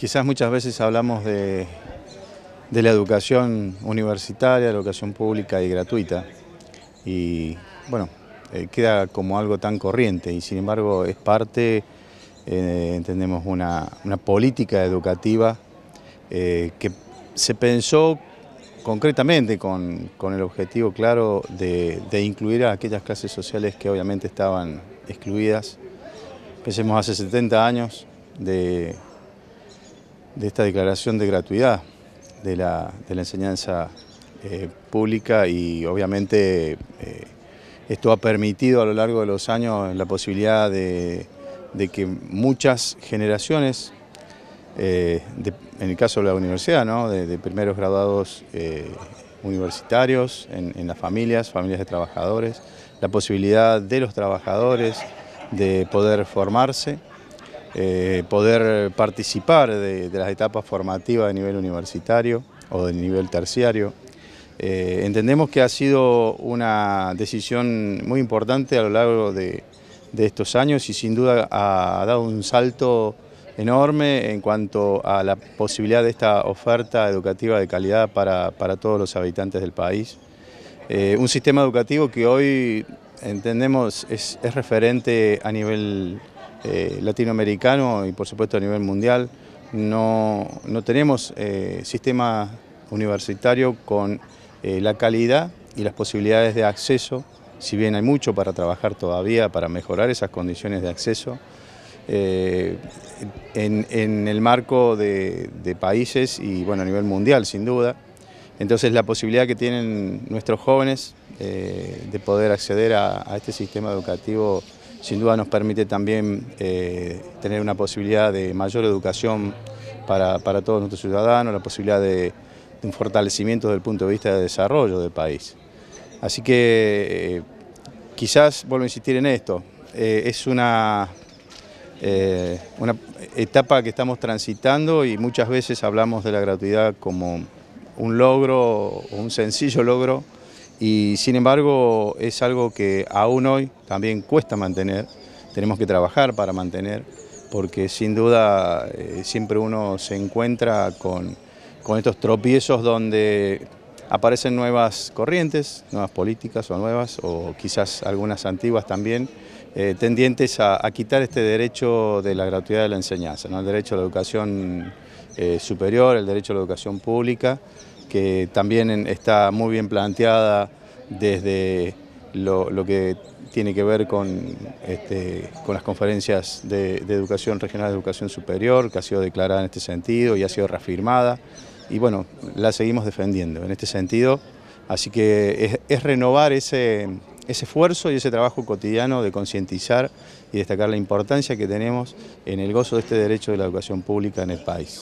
Quizás muchas veces hablamos de, la educación universitaria, la educación pública y gratuita, y bueno, eh, queda como algo tan corriente, y sin embargo es parte, eh, entendemos, una, una, política educativa eh, que se pensó concretamente con, el objetivo claro de, de, incluir a aquellas clases sociales que obviamente estaban excluidas. Pensemos hace 70 años de de esta declaración de gratuidad de la, enseñanza eh, pública y obviamente eh, esto ha permitido a lo largo de los años la posibilidad de, que muchas generaciones, eh, en el caso de la universidad, ¿no? de, primeros graduados universitarios, en las familias, familias de trabajadores, la posibilidad de los trabajadores de poder formarse eh, poder participar de, las etapas formativas de nivel universitario o de nivel terciario. Eh, entendemos que ha sido una decisión muy importante a lo largo de, estos años y sin duda ha dado un salto enorme en cuanto a la posibilidad de esta oferta educativa de calidad para, todos los habitantes del país. Eh, un sistema educativo que hoy entendemos es referente a nivel eh, latinoamericano y por supuesto a nivel mundial. No, tenemos eh, sistema universitario con eh, la calidad y las posibilidades de acceso, si bien hay mucho para trabajar todavía para mejorar esas condiciones de acceso, en, el marco de, países y bueno, a nivel mundial sin duda. Entonces la posibilidad que tienen nuestros jóvenes de poder acceder a este sistema educativo sin duda nos permite también eh, tener una posibilidad de mayor educación para, todos nuestros ciudadanos, la posibilidad de, un fortalecimiento desde el punto de vista de desarrollo del país. Así que eh, quizás, vuelvo a insistir en esto, eh, es una, una etapa que estamos transitando y muchas veces hablamos de la gratuidad como un logro, un sencillo logro, y sin embargo es algo que aún hoy también cuesta mantener, tenemos que trabajar para mantener, porque sin duda eh, siempre uno se encuentra con, estos tropiezos donde aparecen nuevas corrientes, nuevas políticas o nuevas, o quizás algunas antiguas también, eh, tendientes a, quitar este derecho de la gratuidad de la enseñanza, ¿no? el derecho a la educación eh, superior, el derecho a la educación pública, que también está muy bien planteada desde lo, que tiene que ver con, este, las conferencias de, educación regional de educación superior, que ha sido declarada en este sentido y ha sido reafirmada, y bueno, la seguimos defendiendo en este sentido, así que es, renovar ese esfuerzo y ese trabajo cotidiano de concientizar y destacar la importancia que tenemos en el gozo de este derecho de la educación pública en el país.